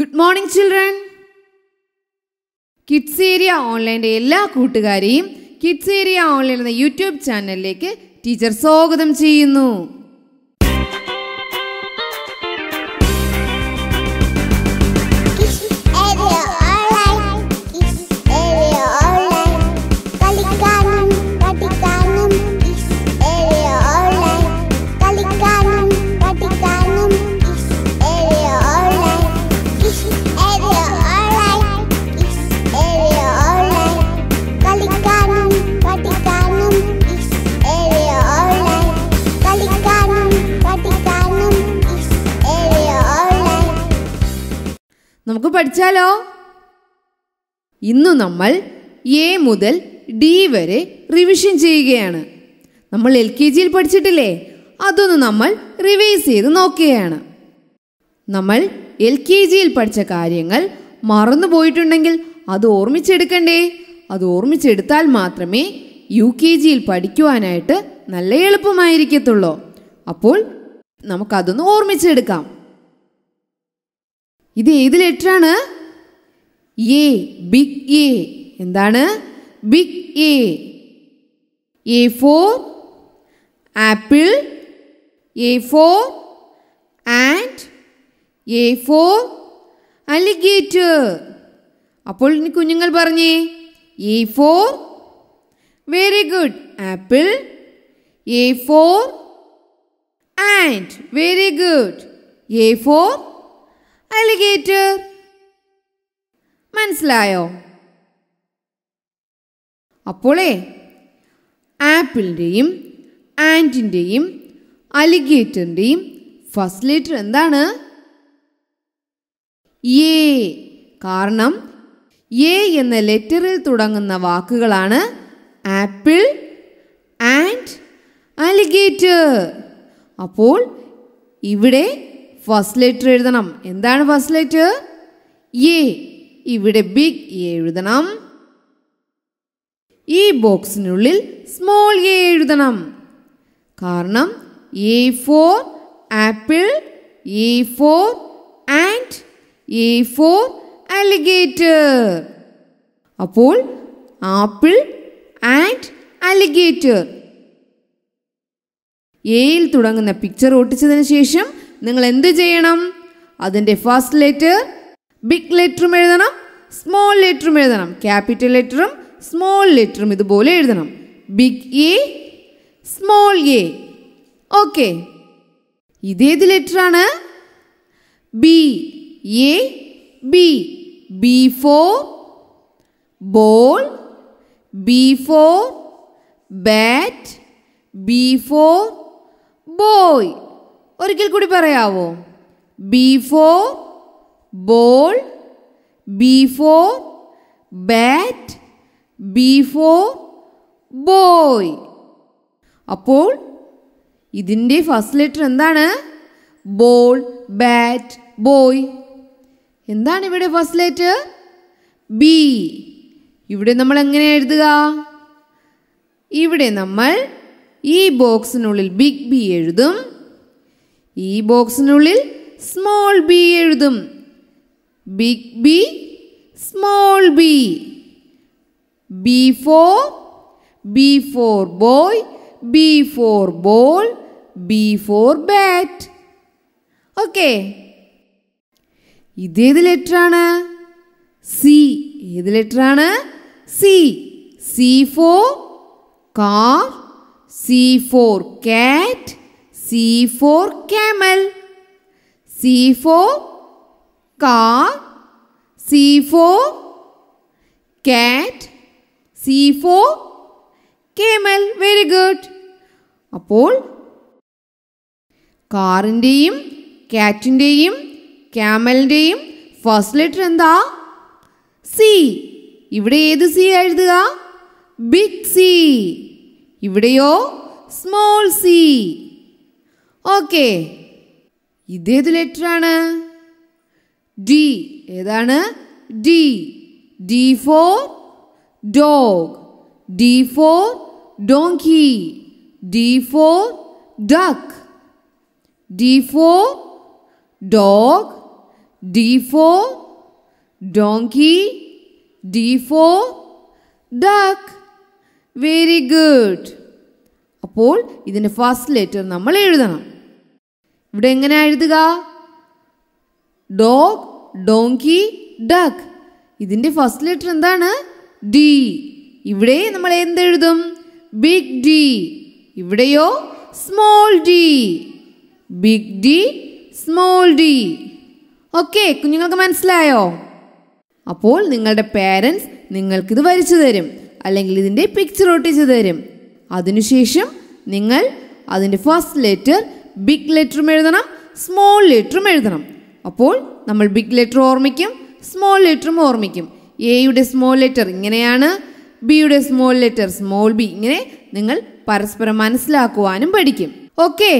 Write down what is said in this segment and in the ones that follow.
Good morning children kids area ഓൺലൈൻ്റെ എല്ലാ കൂട്ടുകാരെയും കിഡ്സ് ഏരിയ ഓൺലൈൻ എന്ന യൂട്യൂബ് ചാനലിലേക്ക് ടീച്ചർ സ്വാഗതം ചെയ്യുന്നു നമുക്ക് പഠിച്ചാലോ ഇന്ന് നമ്മൾ എ മുതൽ ഡി വരെ റിവിഷൻ ചെയ്യുകയാണ് നമ്മൾ എൽ കെ ജിയിൽ പഠിച്ചിട്ടില്ലേ അതൊന്ന് നമ്മൾ റിവൈസ് ചെയ്ത് നോക്കുകയാണ് നമ്മൾ എൽ കെ ജിയിൽ പഠിച്ച കാര്യങ്ങൾ മറന്നു പോയിട്ടുണ്ടെങ്കിൽ അത് ഓർമ്മിച്ചെടുക്കണ്ടേ അത് ഓർമ്മിച്ചെടുത്താൽ മാത്രമേ യു കെ ജിയിൽ പഠിക്കുവാനായിട്ട് നല്ല എളുപ്പമായിരിക്കത്തുള്ളൂ അപ്പോൾ നമുക്കതൊന്ന് ഓർമ്മിച്ചെടുക്കാം ഇത് ഏത് ലെറ്ററാണ് എ ബിഗ് എ എന്താണ് big A A for apple A for ant A for alligator അപ്പോൾ ഇനി കുഞ്ഞുങ്ങൾ പറഞ്ഞേ A for very good apple A for ant very good A for alligator മനസ്സിലായോ അപ്പോളേ ആപ്പിളിൻ്റെയും ആൻറ്റിൻ്റെയും അലിഗേറ്ററിൻ്റെയും ഫസ്റ്റ് ലെറ്റർ എന്താണ് എ കാരണം എ എന്ന ലെറ്ററിൽ തുടങ്ങുന്ന വാക്കുകളാണ് ആപ്പിൾ ആൻഡ് അലിഗേറ്റർ അപ്പോൾ ഇവിടെ ഫസ്റ്റ് ലെറ്റർ എഴുതണം എന്താണ് ഫസ്റ്റ് ലെറ്റർ എ ഇവിടെ ബിഗ് എ എഴുതണം ഈ ബോക്സിനുള്ളിൽ സ്മോൾ എ എഴുതണം കാരണം A for apple A for ant A for alligator അപ്പോൾ ആപ്പിൾ ആൻഡ് അലിഗേറ്റർ എയിൽ തുടങ്ങുന്ന പിക്ചർ ഒട്ടിച്ചതിന് ശേഷം നിങ്ങൾ എന്ത് ചെയ്യണം അതിൻ്റെ ഫസ്റ്റ് ലെറ്റർ ബിഗ് ലെറ്ററും എഴുതണം സ്മോൾ ലെറ്ററും എഴുതണം ക്യാപിറ്റൽ ലെറ്ററും സ്മോൾ ലെറ്ററും ഇതുപോലെ എഴുതണം big A small A okay ഇതേത് ലെറ്ററാണ് B A B B for ball B for bat B for boy ഒരിക്കൽ കൂടി പറയാവോ B for ball B for bat B for boy അപ്പോൾ ഇതിൻ്റെ ഫസ്റ്റ് ലെറ്റർ എന്താണ് ബോൾ ബാറ്റ് ബോയ് എന്താണ് ഇവിടെ ഫസ്റ്റ് ലെറ്റർ ബി ഇവിടെ നമ്മൾ എങ്ങനെ എഴുതുക ഇവിടെ നമ്മൾ ഈ ബോക്സിനുള്ളിൽ ബിഗ് ബി എഴുതും ഈ ബോക്സിനുള്ളിൽ സ്മോൾ ബി എഴുതും big B small B B for B for boy B for ball B for bat okay ഇതേത് ലെറ്ററാണ് സി ഏത് ലെറ്ററാണ് C C for car C for cat C for camel. C for car. C for cat. C for camel. Very good. അപ്പോൾ കാറിൻ്റെയും കാറ്റിൻ്റെയും ക്യാമലിൻ്റെയും first letter എന്താ C ഇവിടെ ഏത് സി എഴുതുക ബിഗ് സി ഇവിടെയോ സ്മോൾ സി ഓക്കെ ഇതേത് ലെറ്ററാണ് ഡി ഏതാണ് D D for dog D for donkey D for duck D for dog D for donkey D for duck very good അപ്പോൾ ഇതിന് ഫസ്റ്റ് ലെറ്റർ നമ്മൾ എഴുതണം ഇവിടെ എങ്ങനെ എഴുതുക ഡോഗ് ഡോങ്കി ഡക്ക് ഇതിൻ്റെ ഫസ്റ്റ് ലെറ്റർ എന്താണ് ഡി ഇവിടെ നമ്മൾ എന്തെഴുതും ബിഗ് ഡി ഇവിടെയോ small D big D small D okay കുഞ്ഞുങ്ങൾക്ക് മനസ്സിലായോ അപ്പോൾ നിങ്ങളുടെ പേരൻസ് നിങ്ങൾക്കിത് വരച്ചു തരും അല്ലെങ്കിൽ ഇതിൻ്റെ പിക്ചർ ഒട്ടിച്ചു തരും അതിനുശേഷം നിങ്ങൾ അതിൻ്റെ ഫസ്റ്റ് ലെറ്റർ ബിഗ് ലെറ്ററും എഴുതണം സ്മോൾ ലെറ്ററും എഴുതണം അപ്പോൾ നമ്മൾ ബിഗ് ലെറ്റർ ഓർമ്മിക്കും സ്മോൾ ലെറ്ററും ഓർമ്മിക്കും എയുടെ സ്മോൾ ലെറ്റർ ഇങ്ങനെയാണ് ബിയുടെ സ്മോൾ ലെറ്റർ സ്മോൾ ബി ഇങ്ങനെ നിങ്ങൾ പരസ്പരം മനസ്സിലാക്കുവാനും പഠിക്കും ഓക്കെ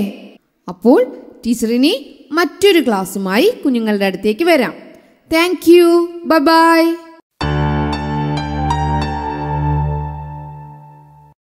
അപ്പോൾ ടീച്ചറിനി മറ്റൊരു ക്ലാസ്സുമായി കുഞ്ഞുങ്ങളുടെ അടുത്തേക്ക് വരാം താങ്ക് യു ബൈ